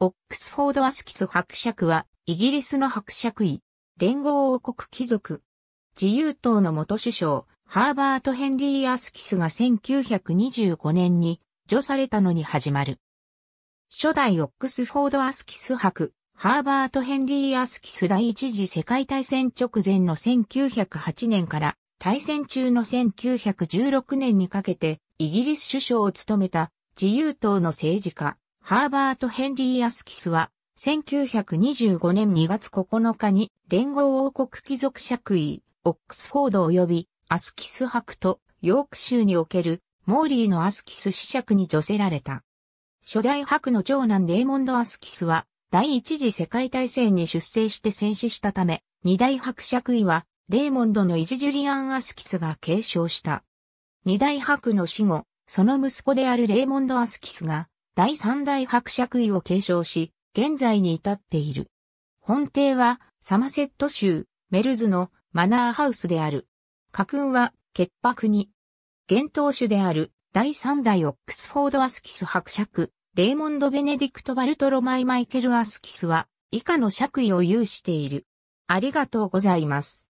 オックスフォード・アスキス伯爵は、イギリスの伯爵位、連合王国貴族。自由党の元首相、ハーバート・ヘンリー・アスキスが1925年に、除されたのに始まる。初代オックスフォード・アスキス伯、ハーバート・ヘンリー・アスキス第一次世界大戦直前の1908年から、大戦中の1916年にかけて、イギリス首相を務めた自由党の政治家。ハーバート・ヘンリー・アスキスは、1925年2月9日に連合王国貴族爵位、オックスフォード及びアスキス伯とヨーク州におけるモーリーのアスキス子爵に除せられた。初代伯の長男レイモンド・アスキスは第一次世界大戦に出征して戦死したため、二代伯爵位はレイモンドのイジ・ジュリアン・アスキスが継承した。二代博の死後、その息子であるレイモンド・アスキスが第三代伯爵位を継承し、現在に至っている。本邸はサマセット州メルズのマナーハウスである。家訓は潔白に。現当主である第三代オックスフォード・アスキス伯爵、レイモンド・ベネディクト・バルトロマイ・マイケル・アスキスは以下の爵位を有している。ありがとうございます。